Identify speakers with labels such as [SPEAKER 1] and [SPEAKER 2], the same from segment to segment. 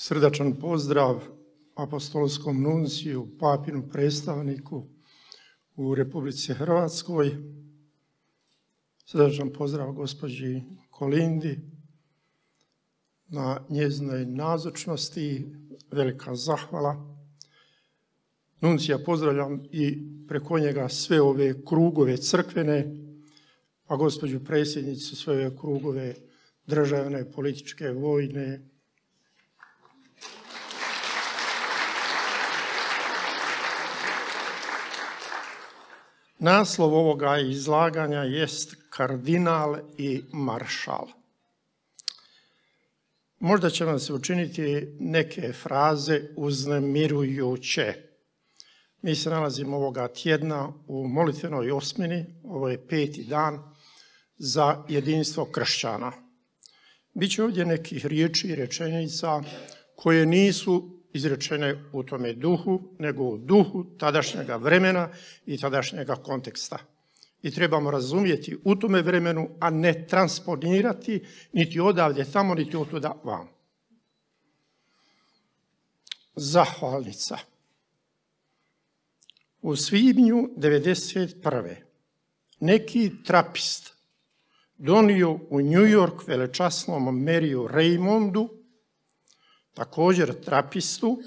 [SPEAKER 1] Srdačan pozdrav apostolskom nunciju, papinu predstavniku u Republici Hrvatskoj. Srdačan pozdrav gospođi Kolindi na njezinoj nazočnosti. Velika zahvala. Nuncija pozdravljam i preko njega sve ove krugove crkvene, a pa gospođu predsjednicu sve ove krugove državne, političke, vojne, Naslov ovoga izlaganja jest kardinal i maršal. Možda će vam se učiniti neke fraze uznemirujuće. Mi se nalazimo ovoga tjedna u molitvenoj osmini, ovo je peti dan, za jedinstvo kršćana. Biće ovdje nekih riječi i rečenica koje nisu izrečene u tome duhu, nego u duhu tadašnjega vremena i tadašnjega konteksta. I trebamo razumjeti u tome vremenu, a ne transponirati niti odavde tamo, niti otuda vam. Zahvalnica. U svibnju 1991. neki trapist donio u New York velečasnom Meriju Raymondu također trapistu,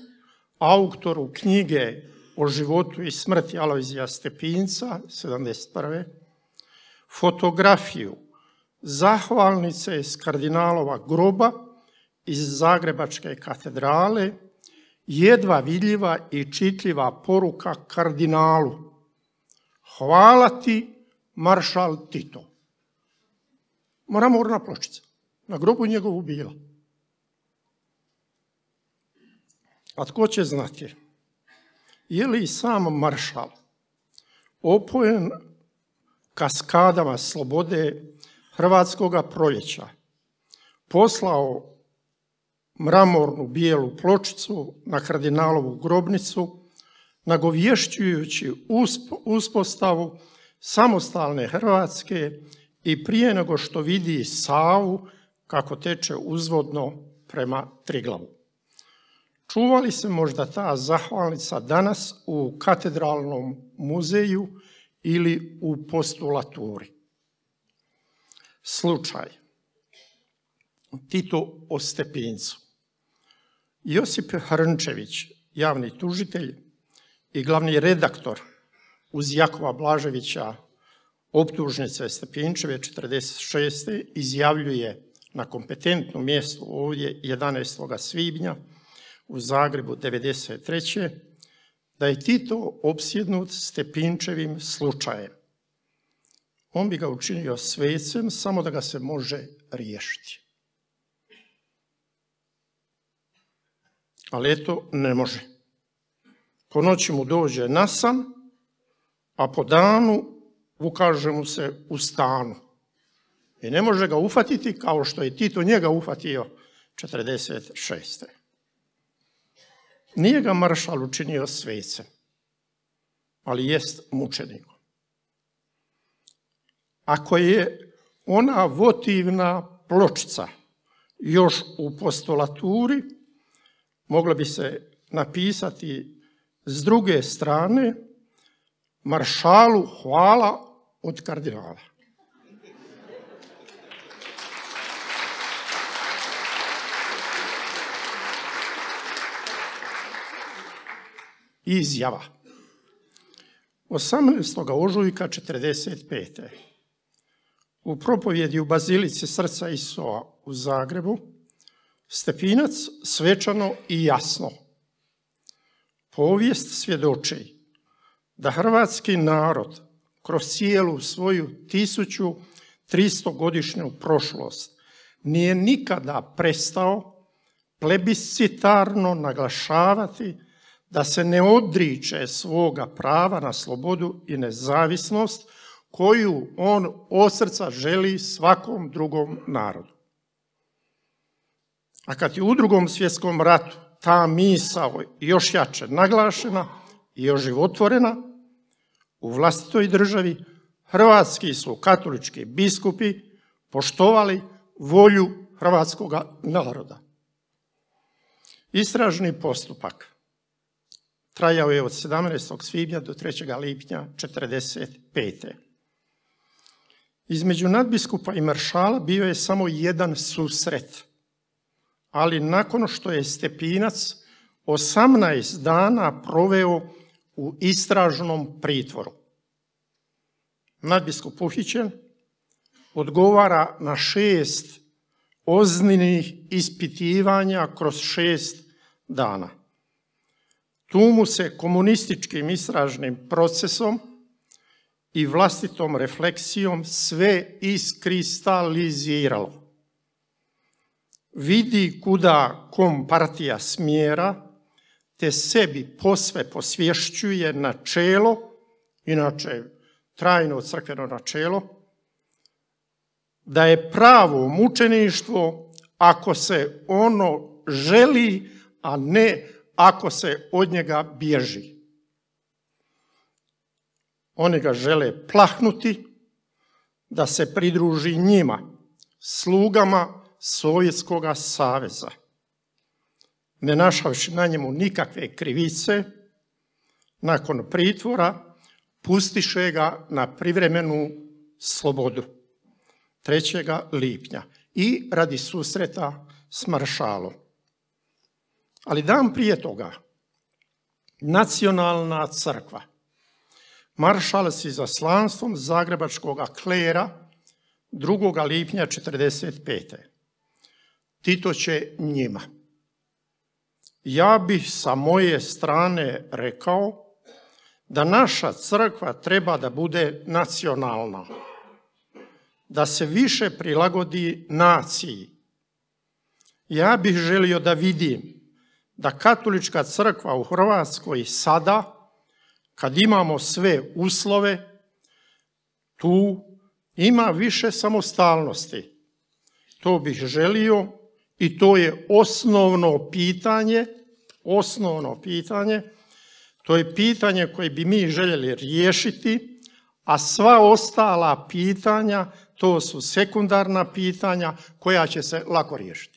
[SPEAKER 1] autoru knjige o životu i smrti Alojzija Stepinca, 71. Fotografiju zahvalnice iz kardinalova groba iz Zagrebačke katedrale, jedva vidljiva i čitljiva poruka kardinalu. Hvala ti, maršal Tito. moramo pločica. Na grobu njegovu bila. A tko će znati? Je li i sam maršal opojen kaskadama slobode Hrvatskoga proljeća poslao mramornu bijelu pločicu na kardinalovu grobnicu, nagovješćujući uspostavu samostalne Hrvatske i prije nego što vidi Savu kako teče uzvodno prema Triglavu. Čuvali se možda ta zahvalnica danas u katedralnom muzeju ili u postulaturi. Slučaj. Tito o Stepincu. Josip Hrnčević, javni tužitelj i glavni redaktor uz Jakova Blaževića optužnice Stepinčeve 46. izjavljuje na kompetentnom mjestu ovdje 11. svibnja u Zagrebu 1993. da je Tito opsjednut Stepinčevim slučajem. On bi ga učinio svecem samo da ga se može riješiti. Ali eto, ne može. Po noći mu dođe nasan, a po danu ukaže mu se u stanu. I ne može ga ufatiti kao što je Tito njega ufatio 46. Nije ga maršal učinio svejcem, ali jest mučenikom. Ako je ona votivna pločica još u postolaturi, mogla bi se napisati s druge strane maršalu hvala od kardinala. Izjava. 18. ožujka 45. U propovjedi u Bazilici srca Isoa u Zagrebu Stepinac svečano i jasno. Povijest svjedoči da hrvatski narod kroz cijelu svoju 1300-godišnju prošlost nije nikada prestao plebiscitarno naglašavati da se ne odriče svoga prava na slobodu i nezavisnost koju on od srca želi svakom drugom narodu. A kad je u drugom svjetskom ratu ta misao još jače naglašena i još životvorena, u vlastitoj državi hrvatski su katolički biskupi poštovali volju hrvatskog naroda. Istražni postupak Trajao je od 17. svibnja do 3. lipnja 1945. Između nadbiskupa i maršala bio je samo jedan susret, ali nakon što je Stepinac 18 dana proveo u istražnom pritvoru. Nadbiskup uhićen odgovara na šest ozninih ispitivanja kroz šest dana. Tu mu se komunističkim istražnim procesom i vlastitom refleksijom sve iskristaliziralo. Vidi kuda kompartija smjera, te sebi posve posvješćuje načelo, inače trajno crkveno načelo, da je pravo mučeništvo ako se ono želi, a ne ako se od njega bježi. Oni ga žele plahnuti da se pridruži njima, slugama Sovjetskoga saveza. Ne našavši na njemu nikakve krivice, nakon pritvora pustiše ga na privremenu slobodu 3. lipnja i radi susreta s maršalom. Ali dan prije toga, nacionalna crkva, maršal za izaslanstvom zagrebačkog klera 2. lipnja 45. Tito će njima. Ja bih sa moje strane rekao da naša crkva treba da bude nacionalna, da se više prilagodi naciji. Ja bih želio da vidim da katolička crkva u Hrvatskoj sada, kad imamo sve uslove, tu ima više samostalnosti. To bih želio i to je osnovno pitanje, osnovno pitanje, to je pitanje koje bi mi željeli riješiti, a sva ostala pitanja, to su sekundarna pitanja koja će se lako riješiti.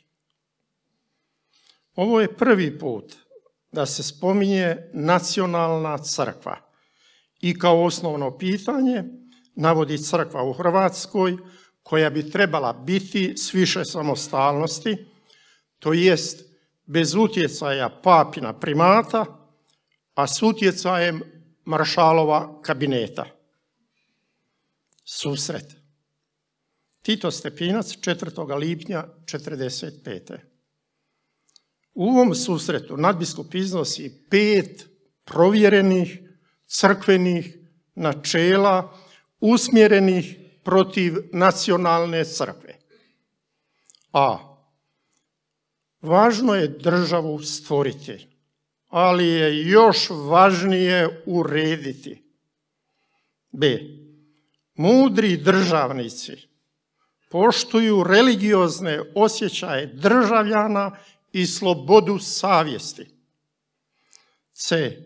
[SPEAKER 1] Ovo je prvi put da se spominje nacionalna crkva i kao osnovno pitanje navodi crkva u Hrvatskoj koja bi trebala biti s više samostalnosti, to jest bez utjecaja papina primata, a s utjecajem maršalova kabineta. Susret. Tito Stepinac 4. lipnja 1945. U ovom susretu nadbiskup iznosi pet provjerenih crkvenih načela usmjerenih protiv nacionalne crkve. A. Važno je državu stvoriti, ali je još važnije urediti. B. Mudri državnici poštuju religiozne osjećaje državljana i slobodu savjesti. C.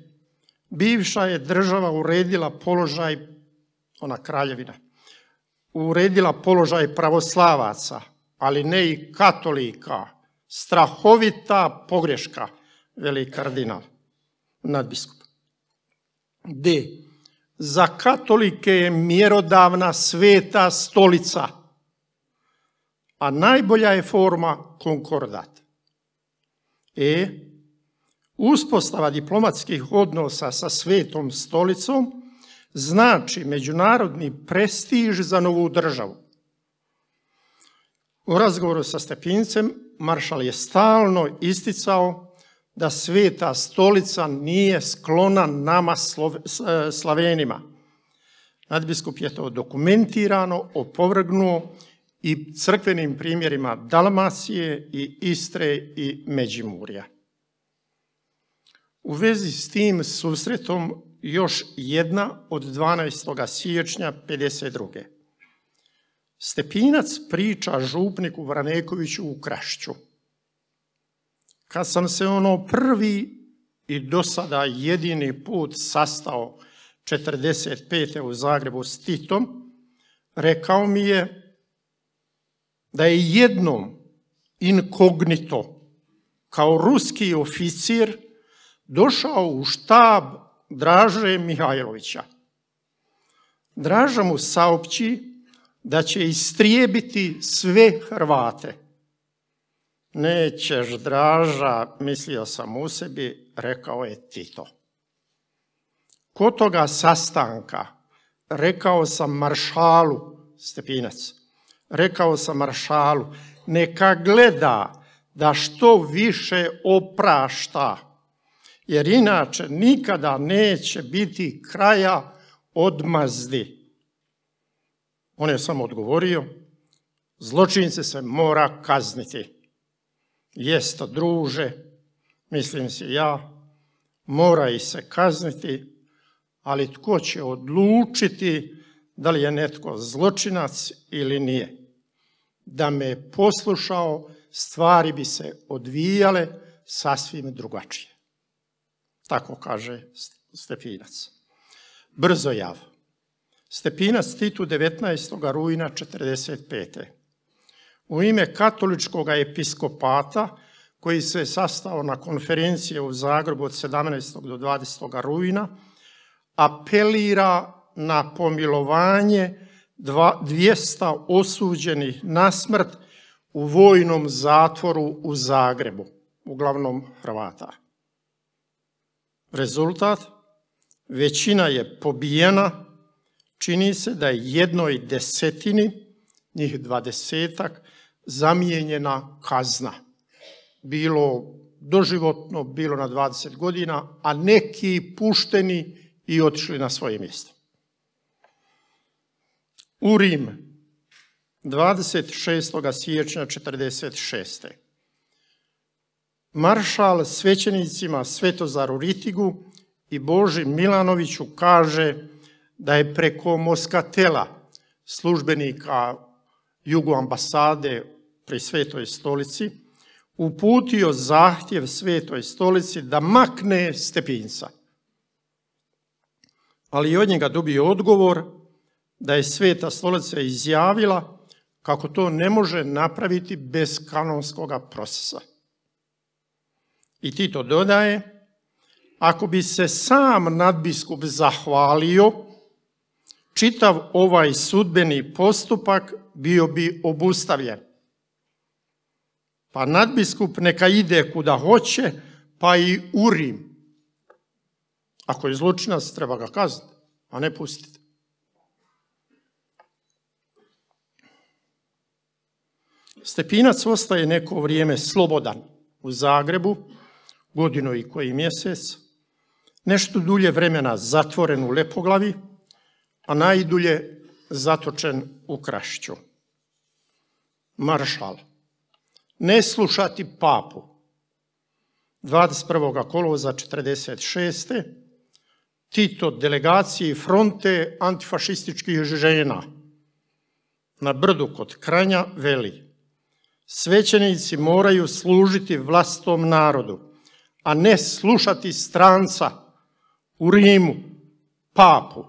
[SPEAKER 1] Bivša je država uredila položaj, ona kraljevina, uredila položaj pravoslavaca, ali ne i katolika. Strahovita pogreška, veli kardinal, nadbiskup. D. Za katolike je mjerodavna sveta stolica, a najbolja je forma konkordat. E. Uspostava diplomatskih odnosa sa svetom stolicom znači međunarodni prestiž za novu državu. U razgovoru sa Stepincem maršal je stalno isticao da sveta stolica nije sklona nama e, Slavenima. Nadbiskup je to dokumentirano opovrgnuo i crkvenim primjerima Dalmacije i Istre i Međimurja. U vezi s tim susretom još jedna od 12. siječnja 52. Stepinac priča župniku Vranekoviću u Krašću. Kad sam se ono prvi i do sada jedini put sastao 45. u Zagrebu s Titom, rekao mi je da je jednom inkognito kao ruski oficir došao u štab Draže Mihajlovića. Draža mu saopći da će istrijebiti sve Hrvate. Nećeš, Draža, mislio sam u sebi, rekao je Tito. Kod toga sastanka, rekao sam maršalu Stepinac, rekao sam maršalu, neka gleda da što više oprašta, jer inače nikada neće biti kraja odmazdi. On je samo odgovorio, zločince se mora kazniti. Jesto druže, mislim si ja, mora i se kazniti, ali tko će odlučiti da li je netko zločinac ili nije da me poslušao, stvari bi se odvijale sasvim drugačije. Tako kaže Stepinac. Brzo jav. Stepinac Titu 19. rujna 45. U ime katoličkog episkopata, koji se sastao na konferencije u Zagrebu od 17. do 20. rujna, apelira na pomilovanje 200 osuđenih na smrt u vojnom zatvoru u Zagrebu, uglavnom Hrvata. Rezultat? Većina je pobijena, čini se da je jednoj desetini, njih dvadesetak, zamijenjena kazna. Bilo doživotno, bilo na 20 godina, a neki pušteni i otišli na svoje mjesto u Rim 26. siječnja 46. Maršal svećenicima Svetozaru Ritigu i Boži Milanoviću kaže da je preko Moskatela službenika jugu ambasade pri Svetoj stolici uputio zahtjev Svetoj stolici da makne Stepinca. Ali i od njega dobio odgovor da je Sveta Stolica izjavila kako to ne može napraviti bez kanonskog procesa. I Tito dodaje, ako bi se sam nadbiskup zahvalio, čitav ovaj sudbeni postupak bio bi obustavljen. Pa nadbiskup neka ide kuda hoće, pa i u Rim. Ako je zločinac, treba ga kazniti, a ne pustiti. Stepinac ostaje neko vrijeme slobodan u Zagrebu, godinu i koji mjesec, nešto dulje vremena zatvoren u Lepoglavi, a najdulje zatočen u Krašću. Maršal, ne slušati papu. 21. kolovoza 46. Tito delegaciji fronte antifašističkih žena na brdu kod Kranja veli Svećenici moraju služiti vlastom narodu, a ne slušati stranca u Rimu, papu.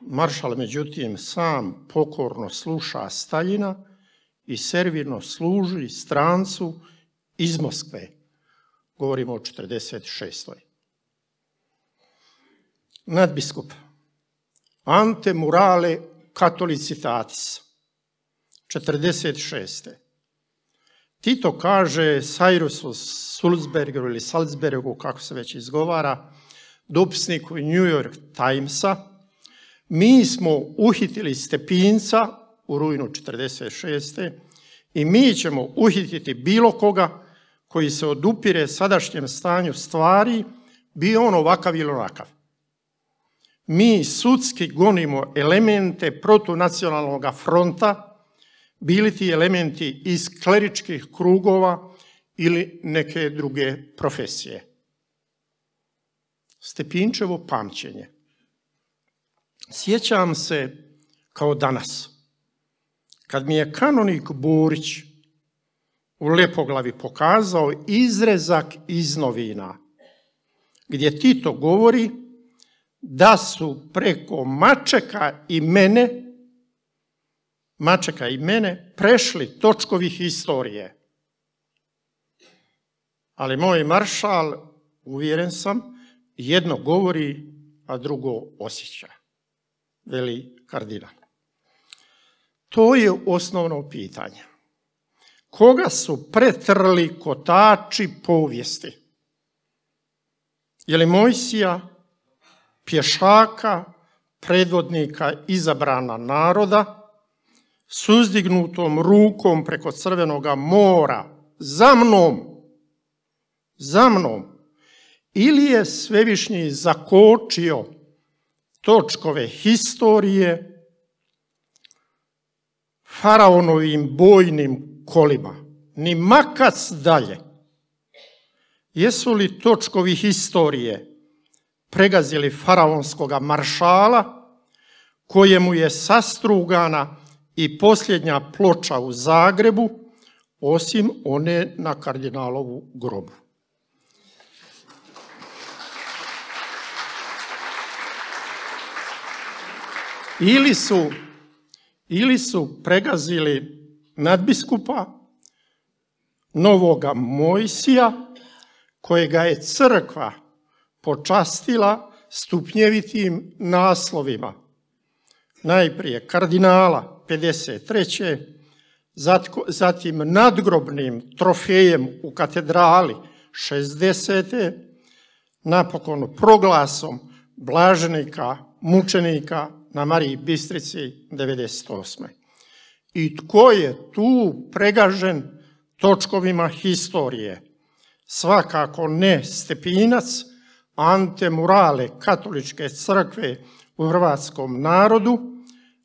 [SPEAKER 1] Maršal, međutim, sam pokorno sluša Staljina i servirno služi strancu iz Moskve. Govorimo o 46. Nadbiskup Ante Murale katolicitatis 46. Tito kaže Cyrusu Sulzbergeru ili Salzbergu, kako se već izgovara, dopisniku New York Timesa, mi smo uhitili Stepinca u rujnu 46. i mi ćemo uhititi bilo koga koji se odupire sadašnjem stanju stvari, bio on ovakav ili onakav. Mi sudski gonimo elemente protunacionalnog fronta, bili ti elementi iz kleričkih krugova ili neke druge profesije. Stepinčevo pamćenje. Sjećam se kao danas, kad mi je kanonik Burić u Lepoglavi pokazao izrezak iz novina, gdje Tito govori da su preko Mačeka i mene Mačeka i mene prešli točkovi historije, Ali moj maršal, uvjeren sam, jedno govori, a drugo osjeća, veli kardinal. To je osnovno pitanje. Koga su pretrli kotači povijesti? Je li Mojsija, pješaka, predvodnika izabrana naroda, suzdignutom rukom preko crvenoga mora, za mnom, za mnom, ili je svevišnji zakočio točkove historije faraonovim bojnim kolima, ni makac dalje. Jesu li točkovi historije pregazili faraonskoga maršala, kojemu je sastrugana i posljednja ploča u Zagrebu, osim one na kardinalovu grobu. Ili su, ili su pregazili nadbiskupa Novoga Mojsija, kojega je crkva počastila stupnjevitim naslovima. Najprije kardinala, 53. Zatim nadgrobnim trofejem u katedrali 60. Napokon proglasom blaženika, mučenika na Mariji Bistrici 98. I tko je tu pregažen točkovima historije? Svakako ne Stepinac, Ante Murale katoličke crkve u hrvatskom narodu,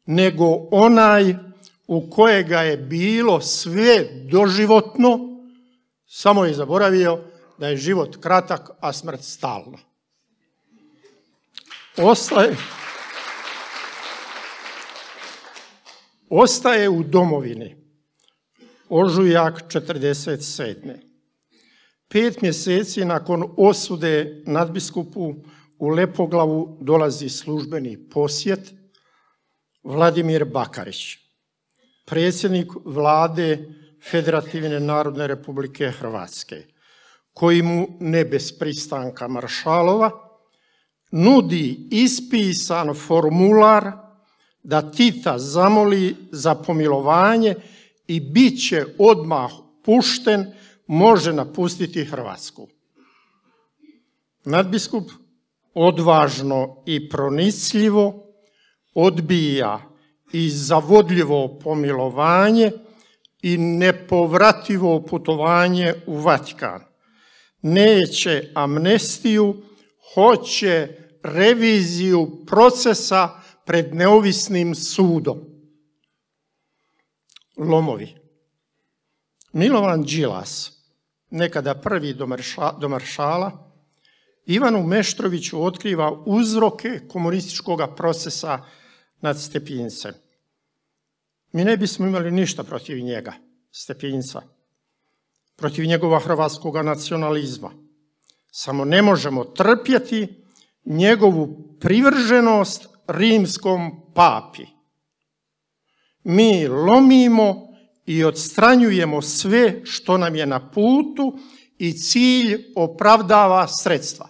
[SPEAKER 1] nego onaj u kojega je bilo sve doživotno, samo je zaboravio da je život kratak, a smrt stalna. Ostaje, u domovini. Ožujak 47. Pet mjeseci nakon osude nadbiskupu u Lepoglavu dolazi službeni posjet – Vladimir Bakarić, predsjednik vlade Federativne Narodne Republike Hrvatske, koji mu ne bez pristanka maršalova nudi ispisan formular da Tita zamoli za pomilovanje i bit će odmah pušten, može napustiti Hrvatsku. Nadbiskup odvažno i pronicljivo odbija i zavodljivo pomilovanje i nepovrativo putovanje u Vatikan. Neće amnestiju, hoće reviziju procesa pred neovisnim sudom. Lomovi. Milovan Đilas, nekada prvi domaršala, Ivanu Meštroviću otkriva uzroke komunističkog procesa nad Stepincem. Mi ne bismo imali ništa protiv njega, Stepinca, protiv njegova hrvatskoga nacionalizma. Samo ne možemo trpjeti njegovu privrženost rimskom papi. Mi lomimo i odstranjujemo sve što nam je na putu i cilj opravdava sredstva.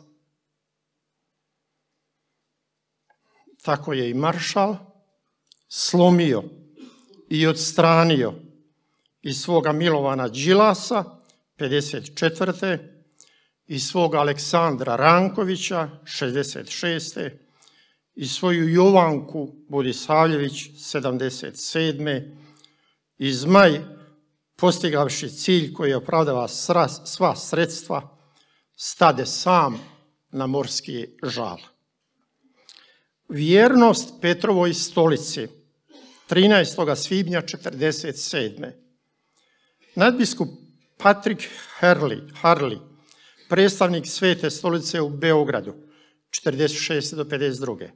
[SPEAKER 1] Tako je i maršal slomio i odstranio iz svoga milovana Đilasa, 54. i svoga Aleksandra Rankovića, 66. i svoju Jovanku Budisavljević, 77. i Zmaj, postigavši cilj koji je opravdava sva sredstva, stade sam na morski žal. Vjernost Petrovoj stolici, 13. svibnja 1947. Nadbiskup Patrick Harley, Harley, predstavnik Svete stolice u Beogradu, 46. do 52.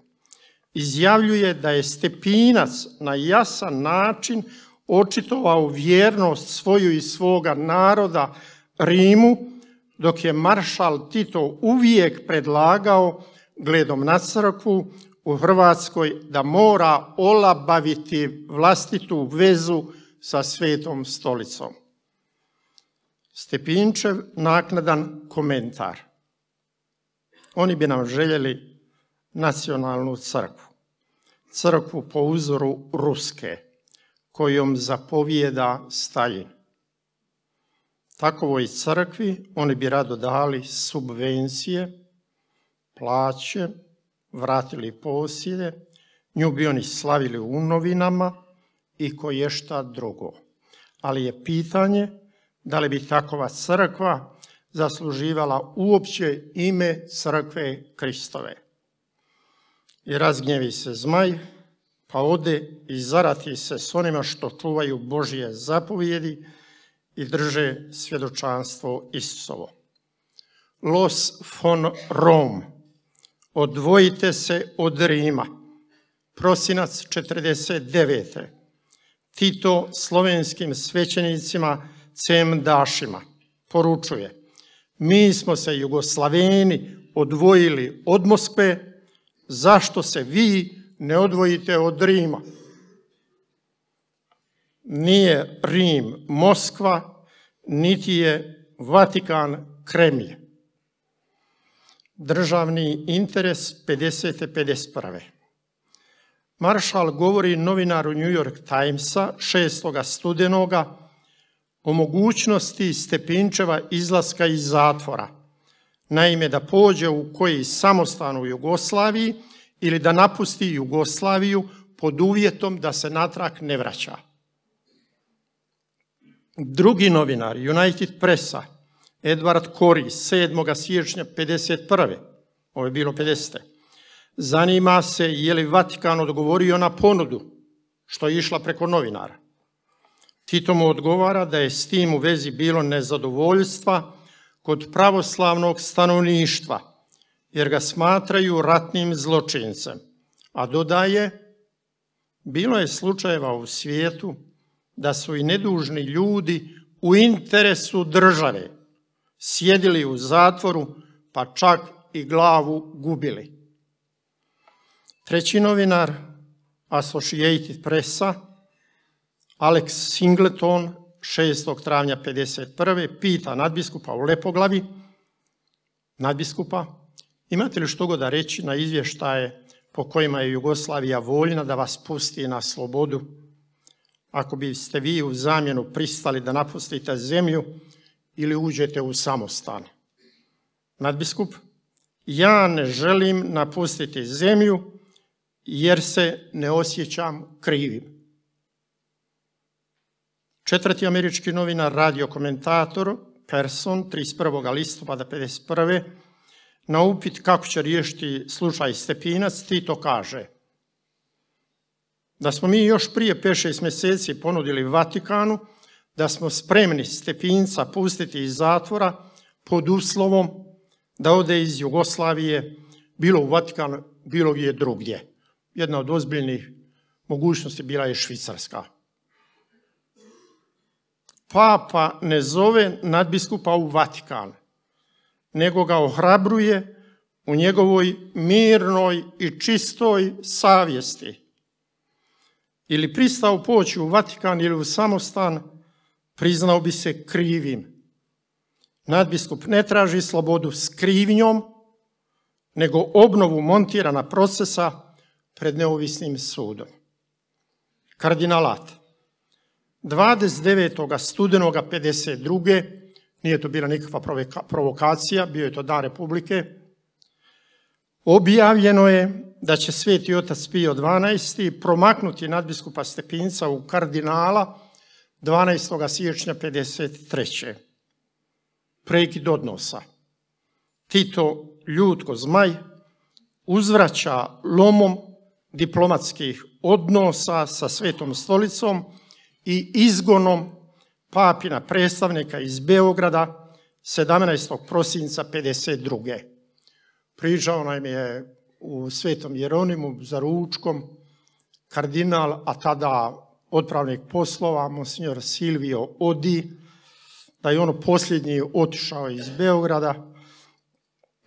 [SPEAKER 1] Izjavljuje da je Stepinac na jasan način očitovao vjernost svoju i svoga naroda Rimu, dok je maršal Tito uvijek predlagao gledom na crkvu u Hrvatskoj da mora olabaviti vlastitu vezu sa svetom stolicom. Stepinčev naknadan komentar. Oni bi nam željeli nacionalnu crkvu. Crkvu po uzoru Ruske, kojom zapovijeda Stalin. Takovoj crkvi oni bi rado dali subvencije, plaće, vratili posilje, nju bi oni slavili u novinama i koje šta drugo. Ali je pitanje da li bi takova crkva zasluživala uopće ime crkve Kristove. I razgnjevi se zmaj, pa ode i zarati se s onima što čuvaju Božije zapovjedi i drže svjedočanstvo Isusovo. Los von Rom, odvojite se od Rima. Prosinac 49. Tito slovenskim svećenicima Cem Dašima poručuje Mi smo se Jugoslaveni odvojili od Moskve, zašto se vi ne odvojite od Rima? Nije Rim Moskva, niti je Vatikan Kremlje državni interes 50. 51. Maršal govori novinaru New York Timesa 6. studenoga o mogućnosti Stepinčeva izlaska iz zatvora. Naime, da pođe u koji samostan u Jugoslaviji ili da napusti Jugoslaviju pod uvjetom da se natrag ne vraća. Drugi novinar, United Pressa, Edvard Kori, 7. siječnja 51. Ovo je bilo 50. Zanima se je li Vatikan odgovorio na ponudu što je išla preko novinara. Tito mu odgovara da je s tim u vezi bilo nezadovoljstva kod pravoslavnog stanovništva, jer ga smatraju ratnim zločincem. A dodaje, bilo je slučajeva u svijetu da su i nedužni ljudi u interesu države sjedili u zatvoru, pa čak i glavu gubili. Treći novinar Associated Pressa, Alex Singleton, 6. travnja 51. pita nadbiskupa u Lepoglavi, nadbiskupa, imate li što god da reći na izvještaje po kojima je Jugoslavija voljna da vas pusti na slobodu? Ako biste vi u zamjenu pristali da napustite zemlju, ili uđete u samostan. Nadbiskup, ja ne želim napustiti zemlju jer se ne osjećam krivim. Četvrti američki novina, radio komentator Person 31. listopada 51. na upit kako će riješiti slučaj Stepinac, Tito kaže da smo mi još prije 5-6 mjeseci ponudili Vatikanu da smo spremni Stepinca pustiti iz zatvora pod uslovom da ode iz Jugoslavije, bilo u Vatikan, bilo gdje drugdje. Jedna od ozbiljnih mogućnosti bila je Švicarska. Papa ne zove nadbiskupa u Vatikan, nego ga ohrabruje u njegovoj mirnoj i čistoj savjesti. Ili pristao poći u Vatikan ili u samostan, priznao bi se krivim. Nadbiskup ne traži slobodu s krivnjom, nego obnovu montirana procesa pred neovisnim sudom. Kardinalat. 29. studenoga 52. nije to bila nikakva provokacija, bio je to dan Republike, objavljeno je da će sveti otac Pio 12. promaknuti nadbiskupa Stepinca u kardinala 12. siječnja 53. Prekid odnosa. Tito ljutko zmaj uzvraća lomom diplomatskih odnosa sa Svetom stolicom i izgonom papina predstavnika iz Beograda 17. prosinca 52. Prižao nam je u Svetom Jeronimu za ručkom kardinal, a tada odpravnih poslova, monsignor Silvio Odi, da je ono posljednji otišao iz Beograda,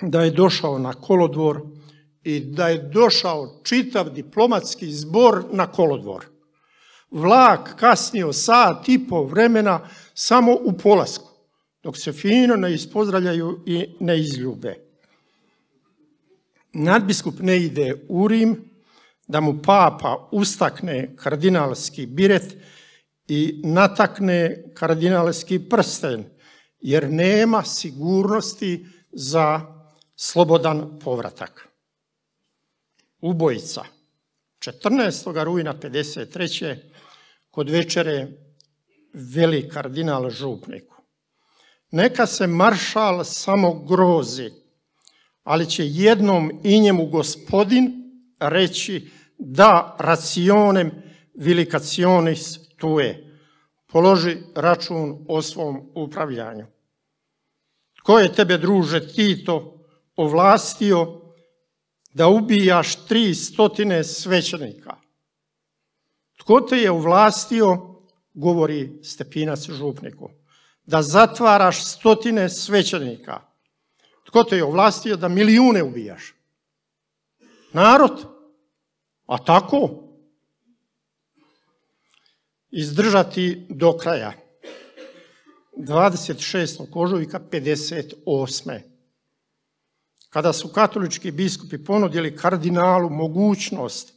[SPEAKER 1] da je došao na kolodvor i da je došao čitav diplomatski zbor na kolodvor. Vlak kasnio sat i po vremena samo u polasku, dok se fino ne ispozdravljaju i ne izljube. Nadbiskup ne ide u Rim, da mu papa ustakne kardinalski biret i natakne kardinalski prsten, jer nema sigurnosti za slobodan povratak. Ubojica. 14. rujna 53. kod večere veli kardinal župniku. Neka se maršal samo grozi, ali će jednom i njemu gospodin reći da racionem vilikacionis tue. Položi račun o svom upravljanju. Ko je tebe, druže Tito, ovlastio da ubijaš tri stotine svećenika? Tko te je ovlastio, govori Stepinac župniku, da zatvaraš stotine svećenika? Tko te je ovlastio da milijune ubijaš? Narod a tako? Izdržati do kraja. 26. ožujka 58. Kada su katolički biskupi ponudili kardinalu mogućnost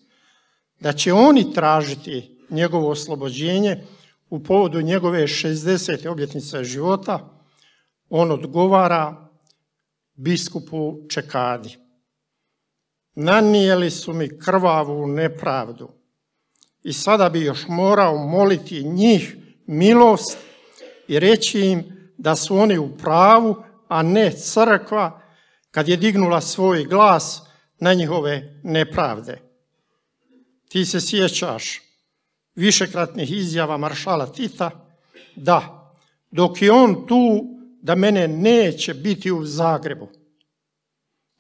[SPEAKER 1] da će oni tražiti njegovo oslobođenje u povodu njegove 60. obljetnice života, on odgovara biskupu Čekadi nanijeli su mi krvavu nepravdu. I sada bi još morao moliti njih milost i reći im da su oni u pravu, a ne crkva, kad je dignula svoj glas na njihove nepravde. Ti se sjećaš višekratnih izjava maršala Tita, da, dok je on tu, da mene neće biti u Zagrebu.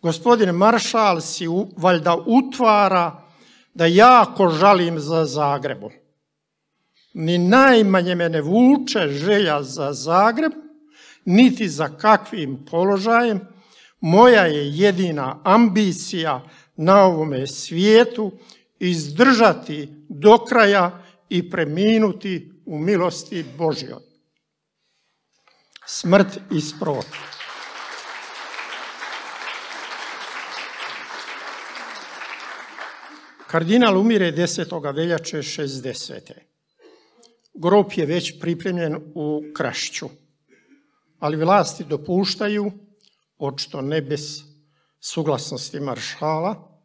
[SPEAKER 1] Gospodine Maršal si valjda utvara da jako žalim za Zagrebom. Ni najmanje me ne vuče želja za Zagreb, niti za kakvim položajem. Moja je jedina ambicija na ovome svijetu izdržati do kraja i preminuti u milosti Božjoj. Smrt i Kardinal umire 10. veljače 60. Grob je već pripremljen u Krašću, ali vlasti dopuštaju, očito ne bez suglasnosti maršala,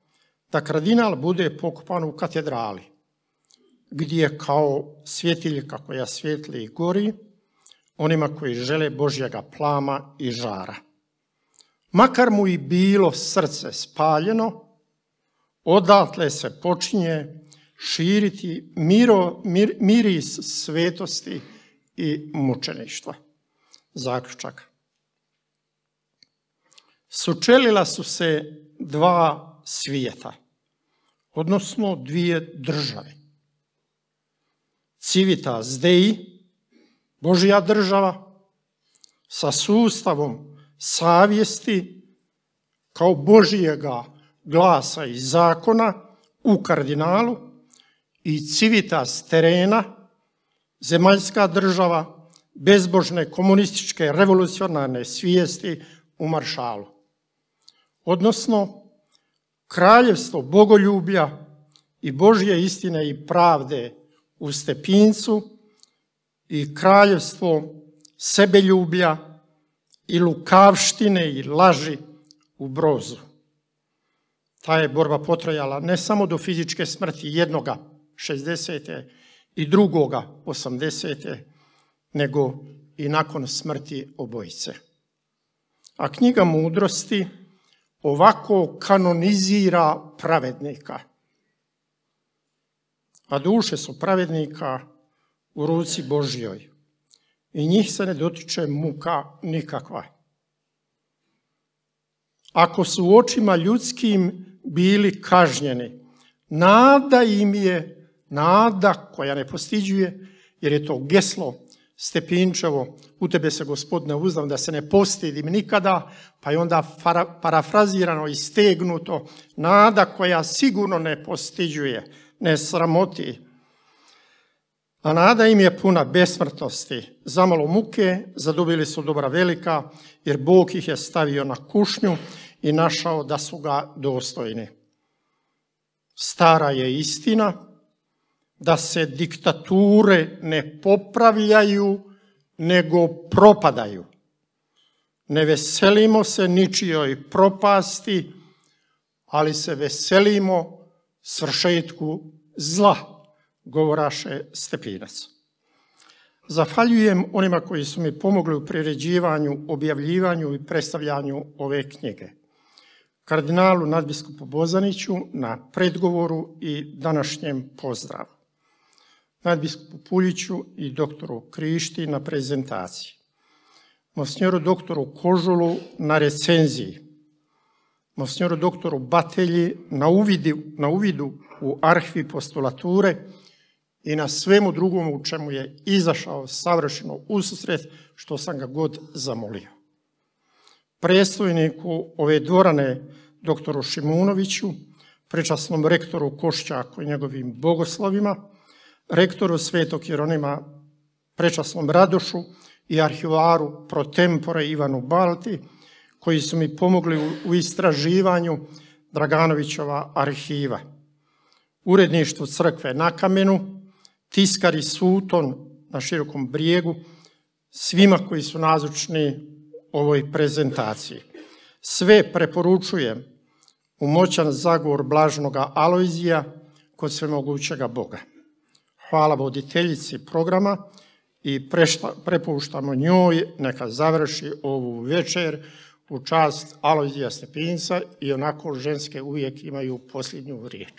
[SPEAKER 1] da kardinal bude pokupan u katedrali, gdje je kao svjetiljka koja svjetli i gori, onima koji žele Božjega plama i žara. Makar mu i bilo srce spaljeno, odatle se počinje širiti miro, miris svetosti i mučeništva. Zaključak. Sučelila su se dva svijeta, odnosno dvije države. Civita zdeji, Božja država, sa sustavom savjesti kao Božijega glasa i zakona u kardinalu i civitas terena, zemaljska država, bezbožne komunističke revolucionarne svijesti u maršalu. Odnosno, kraljevstvo bogoljublja i Božje istine i pravde u Stepincu i kraljevstvo sebeljublja i lukavštine i laži u brozu. Ta je borba potrajala ne samo do fizičke smrti jednoga 60. i drugoga 80. nego i nakon smrti obojice. A knjiga mudrosti ovako kanonizira pravednika. A duše su pravednika u ruci Božjoj. I njih se ne dotiče muka nikakva. Ako su u očima ljudskim bili kažnjeni. Nada im je, nada koja ne postiđuje, jer je to geslo Stepinčevo, u tebe se gospodine uzdam da se ne postidim nikada, pa je onda parafrazirano i stegnuto, nada koja sigurno ne postiđuje, ne sramoti. A nada im je puna besmrtnosti, zamalo muke, zadobili su dobra velika, jer Bog ih je stavio na kušnju i našao da su ga dostojni. Stara je istina da se diktature ne popravljaju, nego propadaju. Ne veselimo se ničijoj propasti, ali se veselimo svršetku zla, govoraše Stepinac. Zahvaljujem onima koji su mi pomogli u priređivanju, objavljivanju i predstavljanju ove knjige kardinalu nadbiskupu Bozaniću na predgovoru i današnjem pozdravu, nadbiskupu Puljiću i doktoru Krišti na prezentaciji, monsignoru doktoru Kožulu na recenziji, monsignoru doktoru Batelji na, na uvidu u arhvi postulature i na svemu drugom u čemu je izašao savršeno ususret što sam ga god zamolio predstojniku ove dvorane doktoru Šimunoviću, prečasnom rektoru Košćaku i njegovim bogoslovima, rektoru Svetog Jeronima, prečasnom Radošu i arhivaru pro tempore Ivanu Balti, koji su mi pomogli u istraživanju Draganovićeva arhiva. uredništvo crkve na kamenu, tiskari Suton na širokom brijegu, svima koji su nazočni ovoj prezentaciji. Sve preporučujem u moćan zagovor Blažnoga Alojzija kod svemogućega Boga. Hvala voditeljici programa i prepuštamo njoj neka završi ovu večer u čast Alojzija Stepinca i onako ženske uvijek imaju posljednju riječ.